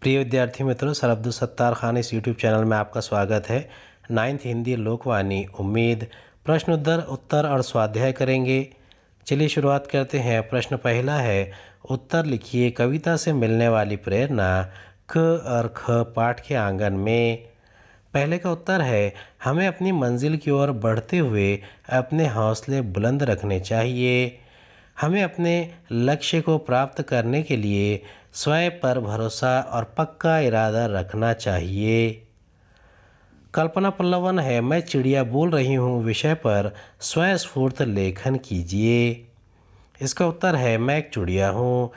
प्रिय विद्यार्थी मित्रों सर अब्दुल सत्तार खान इस यूट्यूब चैनल में आपका स्वागत है नाइन्थ हिंदी लोकवाणी उम्मीद प्रश्न उत्तर उत्तर और स्वाध्याय करेंगे चलिए शुरुआत करते हैं प्रश्न पहला है उत्तर लिखिए कविता से मिलने वाली प्रेरणा क और ख पाठ के आंगन में पहले का उत्तर है हमें अपनी मंजिल की ओर बढ़ते हुए अपने हौसले बुलंद रखने चाहिए हमें अपने लक्ष्य को प्राप्त करने के लिए स्वयं पर भरोसा और पक्का इरादा रखना चाहिए कल्पना पल्लवन है मैं चिड़िया बोल रही हूँ विषय पर स्वयं स्फूर्त लेखन कीजिए इसका उत्तर है मैं एक चिड़िया हूँ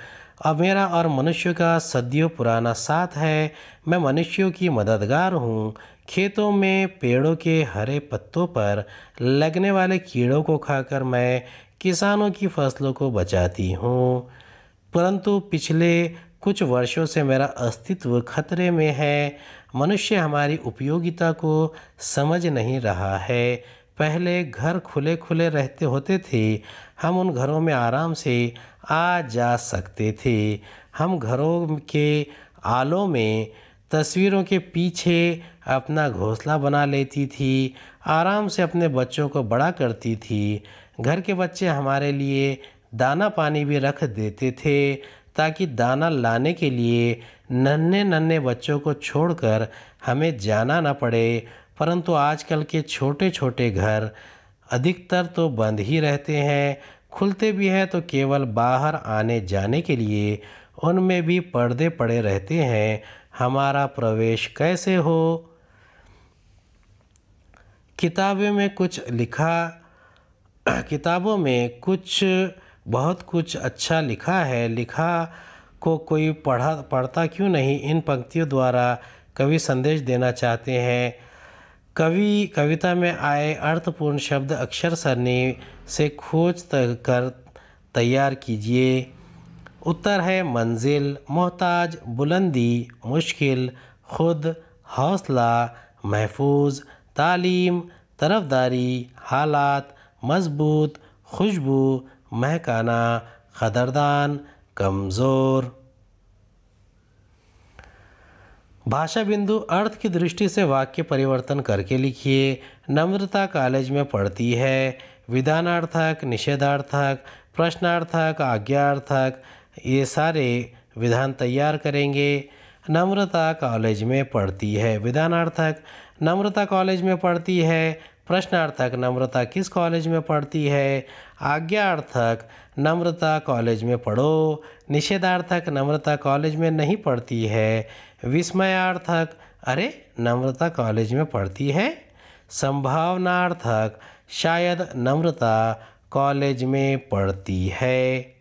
अब मेरा और मनुष्य का सदियों पुराना साथ है मैं मनुष्यों की मददगार हूँ खेतों में पेड़ों के हरे पत्तों पर लगने वाले कीड़ों को खाकर मैं किसानों की फसलों को बचाती हूँ परंतु पिछले कुछ वर्षों से मेरा अस्तित्व खतरे में है मनुष्य हमारी उपयोगिता को समझ नहीं रहा है पहले घर खुले खुले रहते होते थे हम उन घरों में आराम से आ जा सकते थे हम घरों के आलों में तस्वीरों के पीछे अपना घोंसला बना लेती थी आराम से अपने बच्चों को बड़ा करती थी घर के बच्चे हमारे लिए दाना पानी भी रख देते थे ताकि दाना लाने के लिए नन्हे नन्हे बच्चों को छोड़कर हमें जाना ना पड़े परंतु आजकल के छोटे छोटे घर अधिकतर तो बंद ही रहते हैं खुलते भी हैं तो केवल बाहर आने जाने के लिए उनमें भी पर्दे पड़े रहते हैं हमारा प्रवेश कैसे हो किताबें में कुछ लिखा किताबों में कुछ बहुत कुछ अच्छा लिखा है लिखा को कोई पढ़ा पढ़ता क्यों नहीं इन पंक्तियों द्वारा कवि संदेश देना चाहते हैं कवि कविता में आए अर्थपूर्ण शब्द अक्षर सरणी से खोज कर तैयार कीजिए उत्तर है मंजिल मोहताज बुलंदी मुश्किल खुद हौसला महफूज तालीम तरफदारी हालात मजबूत खुशबू महकाना कदरदान कमज़ोर भाषा बिंदु अर्थ की दृष्टि से वाक्य परिवर्तन करके लिखिए नम्रता कॉलेज में पढ़ती है विधानार्थक निषेधार्थक प्रश्नार्थक आज्ञार्थक ये सारे विधान तैयार करेंगे नम्रता कॉलेज में पढ़ती है विधानार्थक नम्रता कॉलेज में पढ़ती है प्रश्नार्थक नम्रता किस कॉलेज में पढ़ती है आज्ञार्थक नम्रता कॉलेज में पढ़ो निषेधार्थक नम्रता कॉलेज में नहीं पढ़ती है विस्मयार्थक अरे नम्रता कॉलेज में पढ़ती है संभावनार्थक शायद नम्रता कॉलेज में पढ़ती है